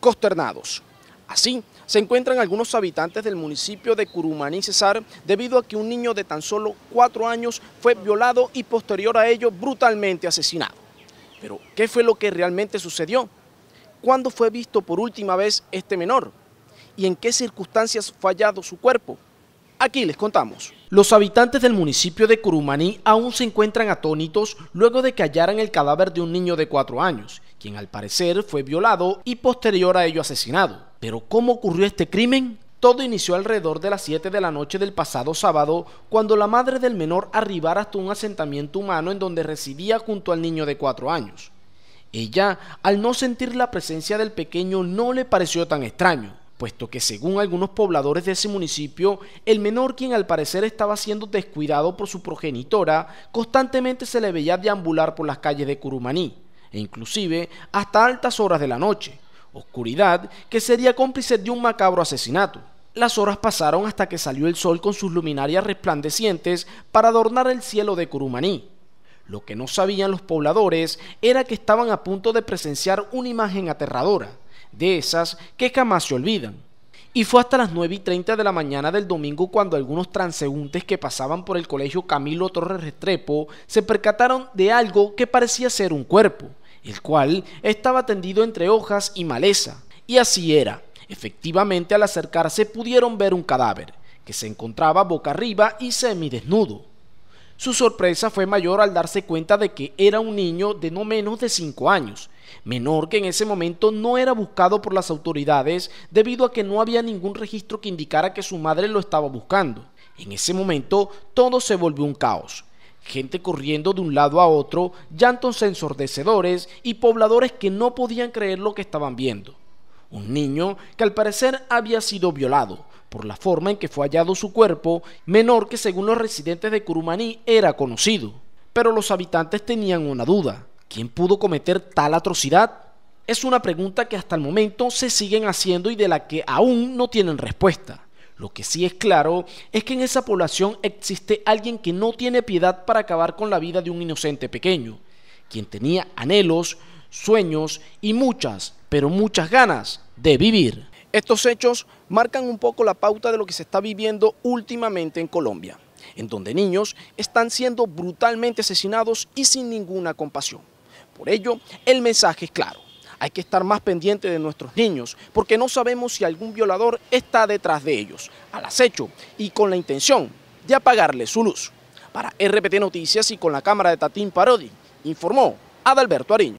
consternados. Así, se encuentran algunos habitantes del municipio de Curumaní Cesar debido a que un niño de tan solo cuatro años fue violado y posterior a ello brutalmente asesinado. Pero, ¿qué fue lo que realmente sucedió? ¿Cuándo fue visto por última vez este menor? ¿Y en qué circunstancias fue hallado su cuerpo? Aquí les contamos. Los habitantes del municipio de Curumaní aún se encuentran atónitos luego de que hallaran el cadáver de un niño de cuatro años quien al parecer fue violado y posterior a ello asesinado. Pero ¿cómo ocurrió este crimen? Todo inició alrededor de las 7 de la noche del pasado sábado, cuando la madre del menor arribara hasta un asentamiento humano en donde residía junto al niño de 4 años. Ella, al no sentir la presencia del pequeño, no le pareció tan extraño, puesto que según algunos pobladores de ese municipio, el menor, quien al parecer estaba siendo descuidado por su progenitora, constantemente se le veía deambular por las calles de Curumaní e inclusive hasta altas horas de la noche, oscuridad que sería cómplice de un macabro asesinato. Las horas pasaron hasta que salió el sol con sus luminarias resplandecientes para adornar el cielo de Curumaní. Lo que no sabían los pobladores era que estaban a punto de presenciar una imagen aterradora, de esas que jamás se olvidan. Y fue hasta las 9 y 30 de la mañana del domingo cuando algunos transeúntes que pasaban por el colegio Camilo Torres Restrepo se percataron de algo que parecía ser un cuerpo el cual estaba tendido entre hojas y maleza. Y así era. Efectivamente, al acercarse pudieron ver un cadáver, que se encontraba boca arriba y semidesnudo. Su sorpresa fue mayor al darse cuenta de que era un niño de no menos de 5 años, menor que en ese momento no era buscado por las autoridades debido a que no había ningún registro que indicara que su madre lo estaba buscando. En ese momento todo se volvió un caos gente corriendo de un lado a otro, llantos ensordecedores y pobladores que no podían creer lo que estaban viendo. Un niño que al parecer había sido violado por la forma en que fue hallado su cuerpo, menor que según los residentes de Curumaní era conocido. Pero los habitantes tenían una duda. ¿Quién pudo cometer tal atrocidad? Es una pregunta que hasta el momento se siguen haciendo y de la que aún no tienen respuesta. Lo que sí es claro es que en esa población existe alguien que no tiene piedad para acabar con la vida de un inocente pequeño, quien tenía anhelos, sueños y muchas, pero muchas ganas de vivir. Estos hechos marcan un poco la pauta de lo que se está viviendo últimamente en Colombia, en donde niños están siendo brutalmente asesinados y sin ninguna compasión. Por ello, el mensaje es claro hay que estar más pendiente de nuestros niños porque no sabemos si algún violador está detrás de ellos, al acecho y con la intención de apagarle su luz. Para RPT Noticias y con la cámara de Tatín Parodi, informó Adalberto Ariño.